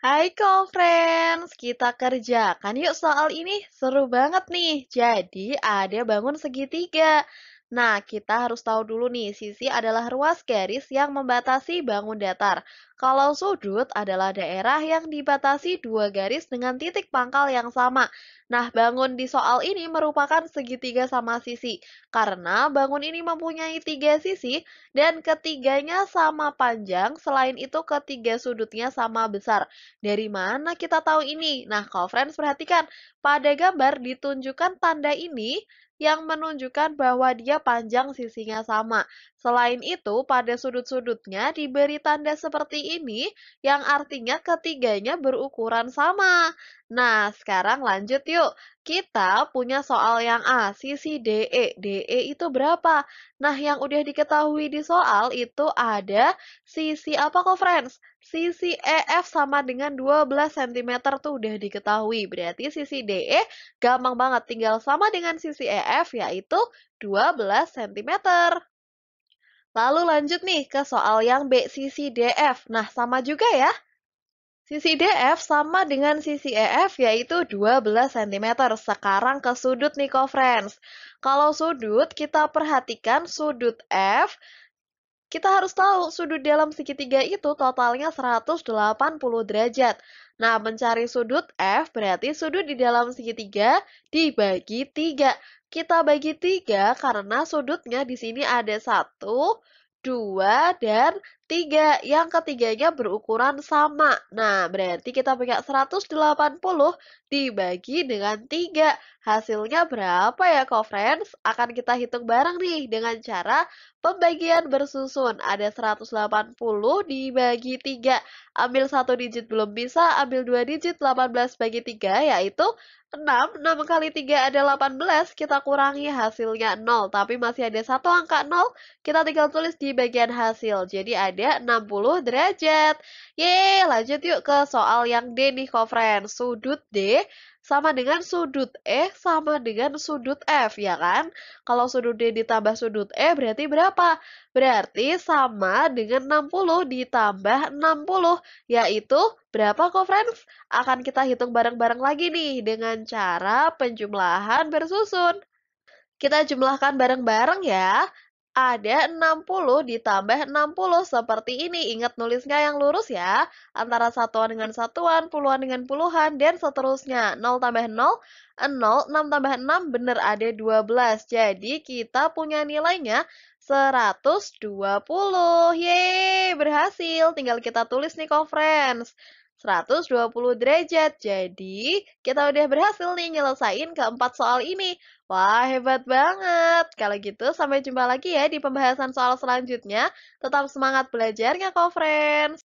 Hai co kita kerjakan yuk soal ini. Seru banget nih. Jadi, ada bangun segitiga. Nah, kita harus tahu dulu nih, sisi adalah ruas garis yang membatasi bangun datar. Kalau sudut adalah daerah yang dibatasi dua garis dengan titik pangkal yang sama. Nah, bangun di soal ini merupakan segitiga sama sisi, karena bangun ini mempunyai tiga sisi dan ketiganya sama panjang, selain itu ketiga sudutnya sama besar. Dari mana kita tahu ini? Nah, kalau friends perhatikan, pada gambar ditunjukkan tanda ini yang menunjukkan bahwa dia panjang sisinya sama. Selain itu, pada sudut-sudutnya diberi tanda seperti ini yang artinya ketiganya berukuran sama. Nah, sekarang lanjut yuk. Kita punya soal yang A, sisi DE. DE itu berapa? Nah, yang udah diketahui di soal itu ada sisi apa kok, friends? Sisi EF sama dengan 12 cm tuh udah diketahui. Berarti sisi DE gampang banget, tinggal sama dengan sisi EF, yaitu 12 cm. Lalu lanjut nih ke soal yang B, sisi DF. E, nah, sama juga ya. Sisi DF sama dengan sisi EF yaitu 12 cm. Sekarang ke sudut nih friends. Kalau sudut kita perhatikan sudut F kita harus tahu sudut dalam segitiga itu totalnya 180 derajat. Nah, mencari sudut F berarti sudut di dalam segitiga dibagi 3. Kita bagi 3 karena sudutnya di sini ada 1, 2, dan Tiga, yang ketiganya berukuran sama. Nah, berarti kita punya 180 dibagi dengan 3. Hasilnya berapa ya, co-friends? Akan kita hitung bareng nih dengan cara pembagian bersusun. Ada 180 dibagi 3. Ambil satu digit belum bisa, ambil dua digit 18 bagi 3, yaitu 6. 6 kali 3 ada 18, kita kurangi hasilnya 0. Tapi masih ada satu angka 0, kita tinggal tulis di bagian hasil. Jadi ada beda 60 derajat. Yee, lanjut yuk ke soal yang D nih, kofren. Sudut D sama dengan sudut E sama dengan sudut F, ya kan? Kalau sudut D ditambah sudut E berarti berapa? Berarti sama dengan 60 ditambah 60, yaitu berapa kok, friends? Akan kita hitung bareng-bareng lagi nih dengan cara penjumlahan bersusun. Kita jumlahkan bareng-bareng ya. Ada 60 ditambah 60 seperti ini. Ingat nulisnya yang lurus ya. Antara satuan dengan satuan, puluhan dengan puluhan, dan seterusnya. 0 tambah 0, 0, 6 tambah 6, benar ada 12. Jadi kita punya nilainya 120. Yeay, berhasil. Tinggal kita tulis nih conference. 120 derajat. Jadi, kita udah berhasil nih nyelesain keempat soal ini. Wah, hebat banget. Kalau gitu, sampai jumpa lagi ya di pembahasan soal selanjutnya. Tetap semangat belajarnya kok, friends.